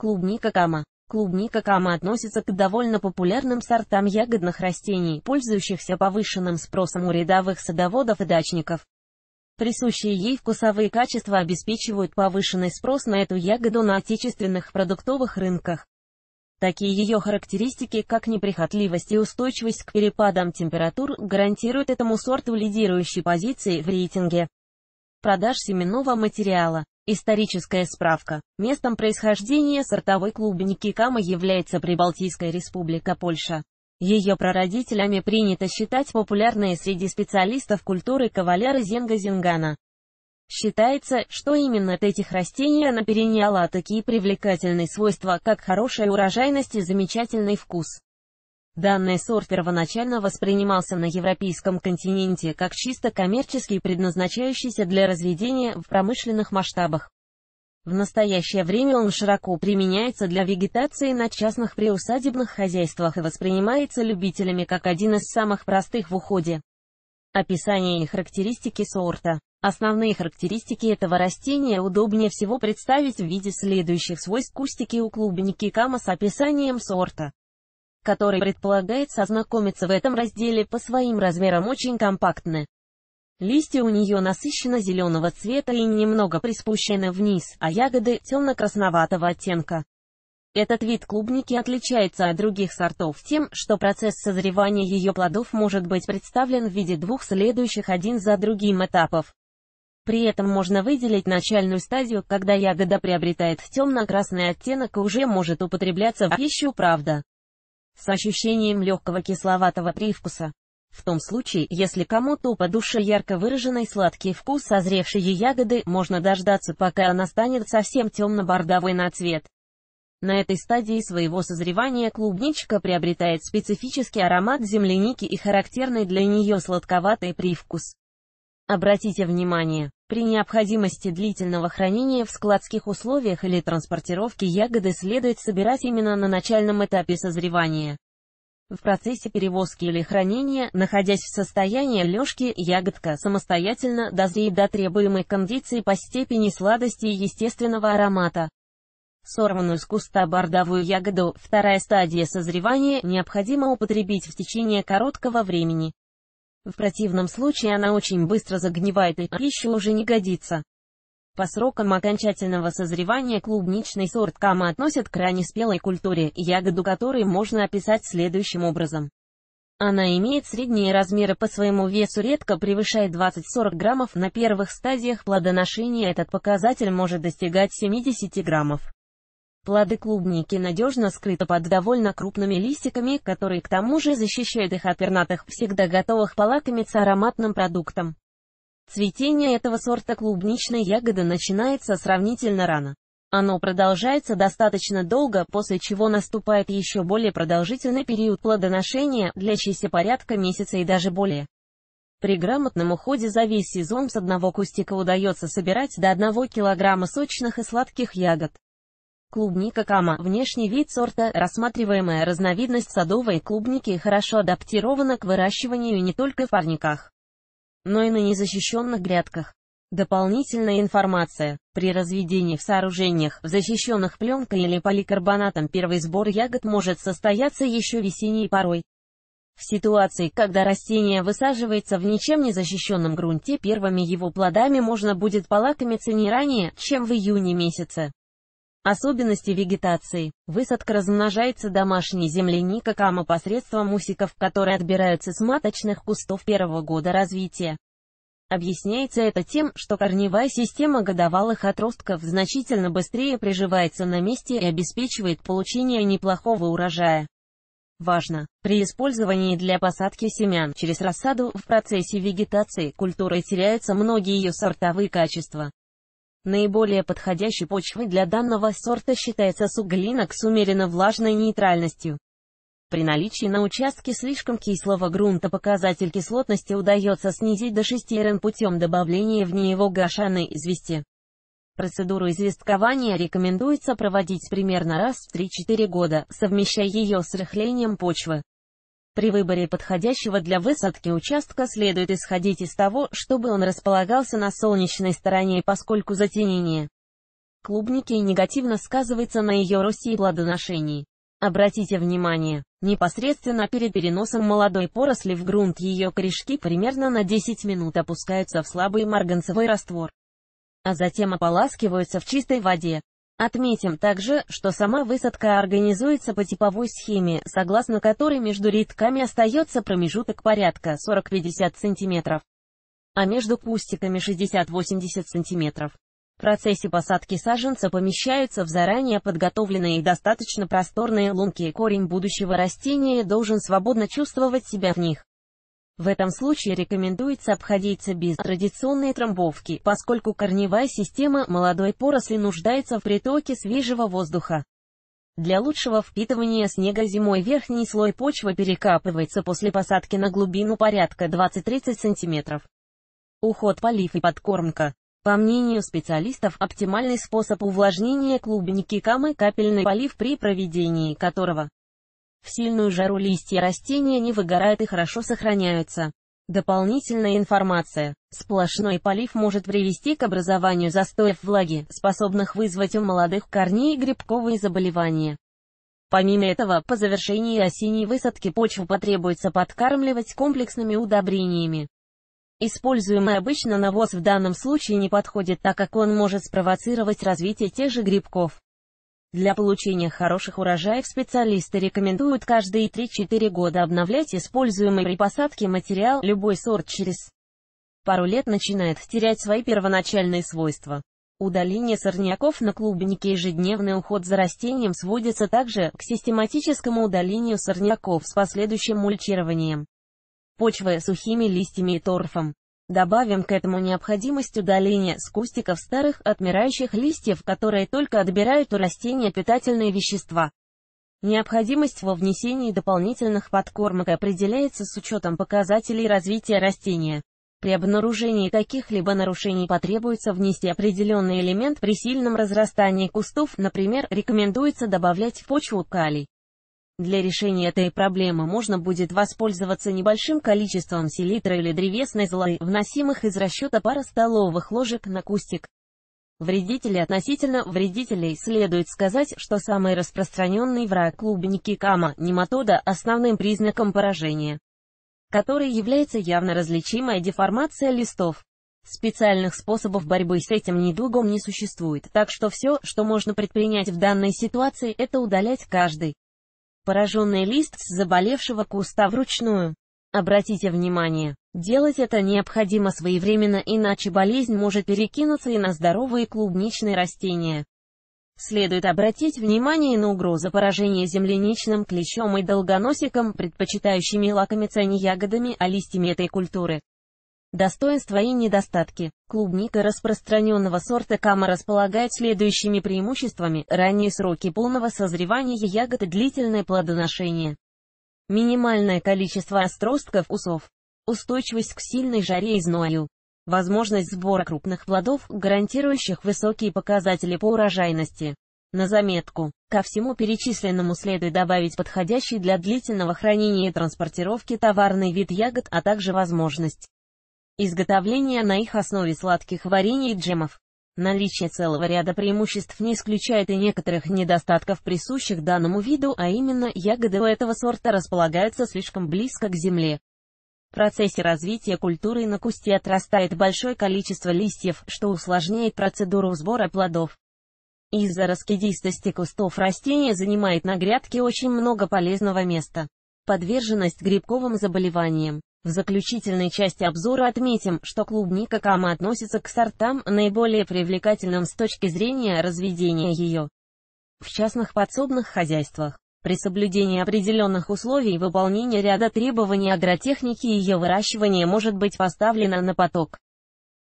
Клубника кама. Клубника кама относится к довольно популярным сортам ягодных растений, пользующихся повышенным спросом у рядовых садоводов и дачников. Присущие ей вкусовые качества обеспечивают повышенный спрос на эту ягоду на отечественных продуктовых рынках. Такие ее характеристики, как неприхотливость и устойчивость к перепадам температур, гарантируют этому сорту лидирующие позиции в рейтинге продаж семенного материала. Историческая справка. Местом происхождения сортовой клубники Кама является Прибалтийская республика Польша. Ее прародителями принято считать популярные среди специалистов культуры кавалеры зенга-зингана. Считается, что именно от этих растений она переняла такие привлекательные свойства, как хорошая урожайность и замечательный вкус. Данный сорт первоначально воспринимался на европейском континенте как чисто коммерческий, предназначающийся для разведения в промышленных масштабах. В настоящее время он широко применяется для вегетации на частных приусадебных хозяйствах и воспринимается любителями как один из самых простых в уходе. Описание и характеристики сорта. Основные характеристики этого растения удобнее всего представить в виде следующих свойств кустики у клубники кама с описанием сорта который предполагается ознакомиться в этом разделе по своим размерам очень компактны. Листья у нее насыщенно зеленого цвета и немного приспущены вниз, а ягоды темно-красноватого оттенка. Этот вид клубники отличается от других сортов тем, что процесс созревания ее плодов может быть представлен в виде двух следующих один за другим этапов. При этом можно выделить начальную стадию, когда ягода приобретает темно-красный оттенок и уже может употребляться в пищу, правда с ощущением легкого кисловатого привкуса. В том случае, если кому-то по душе ярко выраженный сладкий вкус созревшей ягоды, можно дождаться, пока она станет совсем темно-бордовой на цвет. На этой стадии своего созревания клубничка приобретает специфический аромат земляники и характерный для нее сладковатый привкус. Обратите внимание, при необходимости длительного хранения в складских условиях или транспортировки ягоды следует собирать именно на начальном этапе созревания. В процессе перевозки или хранения, находясь в состоянии лёжки, ягодка самостоятельно дозреет до требуемой кондиции по степени сладости и естественного аромата. Сорванную с куста бордовую ягоду, вторая стадия созревания, необходимо употребить в течение короткого времени. В противном случае она очень быстро загнивает и еще уже не годится. По срокам окончательного созревания клубничный сорт кама относят к раннеспелой культуре, ягоду которой можно описать следующим образом. Она имеет средние размеры по своему весу редко превышает 20-40 граммов, на первых стадиях плодоношения этот показатель может достигать 70 граммов. Плоды клубники надежно скрыты под довольно крупными листиками, которые к тому же защищают их от пернатых, всегда готовых полакомиться ароматным продуктом. Цветение этого сорта клубничной ягоды начинается сравнительно рано. Оно продолжается достаточно долго, после чего наступает еще более продолжительный период плодоношения, длящийся порядка месяца и даже более. При грамотном уходе за весь сезон с одного кустика удается собирать до 1 килограмма сочных и сладких ягод. Клубника кама – внешний вид сорта, рассматриваемая разновидность садовой клубники хорошо адаптирована к выращиванию не только в парниках, но и на незащищенных грядках. Дополнительная информация. При разведении в сооружениях, в защищенных пленкой или поликарбонатом первый сбор ягод может состояться еще весенней порой. В ситуации, когда растение высаживается в ничем не защищенном грунте, первыми его плодами можно будет полакомиться не ранее, чем в июне месяце. Особенности вегетации. Высадка размножается домашней земляника кама посредством усиков, которые отбираются с маточных кустов первого года развития. Объясняется это тем, что корневая система годовалых отростков значительно быстрее приживается на месте и обеспечивает получение неплохого урожая. Важно! При использовании для посадки семян через рассаду в процессе вегетации культуры теряются многие ее сортовые качества. Наиболее подходящей почвой для данного сорта считается суглинок с умеренно влажной нейтральностью. При наличии на участке слишком кислого грунта показатель кислотности удается снизить до 6 РН путем добавления в него гашаной извести. Процедуру известкования рекомендуется проводить примерно раз в 3-4 года, совмещая ее с рыхлением почвы. При выборе подходящего для высадки участка следует исходить из того, чтобы он располагался на солнечной стороне, поскольку затенение клубники негативно сказывается на ее росте и плодоношении. Обратите внимание, непосредственно перед переносом молодой поросли в грунт ее корешки примерно на 10 минут опускаются в слабый марганцевый раствор, а затем ополаскиваются в чистой воде. Отметим также, что сама высадка организуется по типовой схеме, согласно которой между рядками остается промежуток порядка 40-50 см, а между кустиками 60-80 см. В процессе посадки саженца помещаются в заранее подготовленные и достаточно просторные лунки. Корень будущего растения должен свободно чувствовать себя в них. В этом случае рекомендуется обходиться без традиционной трамбовки, поскольку корневая система молодой поросли нуждается в притоке свежего воздуха. Для лучшего впитывания снега зимой верхний слой почвы перекапывается после посадки на глубину порядка 20-30 см. Уход, полив и подкормка. По мнению специалистов, оптимальный способ увлажнения клубники камы – капельный полив при проведении которого в сильную жару листья растения не выгорают и хорошо сохраняются. Дополнительная информация. Сплошной полив может привести к образованию застоев влаги, способных вызвать у молодых корней грибковые заболевания. Помимо этого, по завершении осенней высадки почву потребуется подкармливать комплексными удобрениями. Используемый обычно навоз в данном случае не подходит, так как он может спровоцировать развитие тех же грибков. Для получения хороших урожаев специалисты рекомендуют каждые 3-4 года обновлять используемый при посадке материал, любой сорт через пару лет начинает терять свои первоначальные свойства. Удаление сорняков на клубнике ежедневный уход за растением сводится также к систематическому удалению сорняков с последующим мульчированием почвы сухими листьями и торфом. Добавим к этому необходимость удаления с кустиков старых отмирающих листьев, которые только отбирают у растения питательные вещества. Необходимость во внесении дополнительных подкормок определяется с учетом показателей развития растения. При обнаружении каких-либо нарушений потребуется внести определенный элемент при сильном разрастании кустов, например, рекомендуется добавлять в почву калий. Для решения этой проблемы можно будет воспользоваться небольшим количеством селитра или древесной золы, вносимых из расчета пары столовых ложек на кустик. Вредители Относительно вредителей следует сказать, что самый распространенный враг клубники кама, нематода, основным признаком поражения, который является явно различимая деформация листов. Специальных способов борьбы с этим недугом не существует, так что все, что можно предпринять в данной ситуации, это удалять каждый пораженный лист с заболевшего куста вручную. Обратите внимание, делать это необходимо своевременно, иначе болезнь может перекинуться и на здоровые клубничные растения. Следует обратить внимание на угрозу поражения земляничным клещом и долгоносиком, предпочитающими лакомиться не ягодами, а листьями этой культуры. Достоинства и недостатки. Клубника распространенного сорта Кама располагает следующими преимуществами. Ранние сроки полного созревания ягод и длительное плодоношение. Минимальное количество остростков, усов. Устойчивость к сильной жаре и зною. Возможность сбора крупных плодов, гарантирующих высокие показатели по урожайности. На заметку, ко всему перечисленному следует добавить подходящий для длительного хранения и транспортировки товарный вид ягод, а также возможность изготовление на их основе сладких варений и джемов. Наличие целого ряда преимуществ не исключает и некоторых недостатков, присущих данному виду, а именно, ягоды у этого сорта располагаются слишком близко к земле. В процессе развития культуры на кусте отрастает большое количество листьев, что усложняет процедуру сбора плодов. Из-за раскидистости кустов растение занимает на грядке очень много полезного места. Подверженность грибковым заболеваниям. В заключительной части обзора отметим, что клубника кама относится к сортам, наиболее привлекательным с точки зрения разведения ее в частных подсобных хозяйствах. При соблюдении определенных условий выполнения ряда требований агротехники ее выращивание может быть поставлено на поток.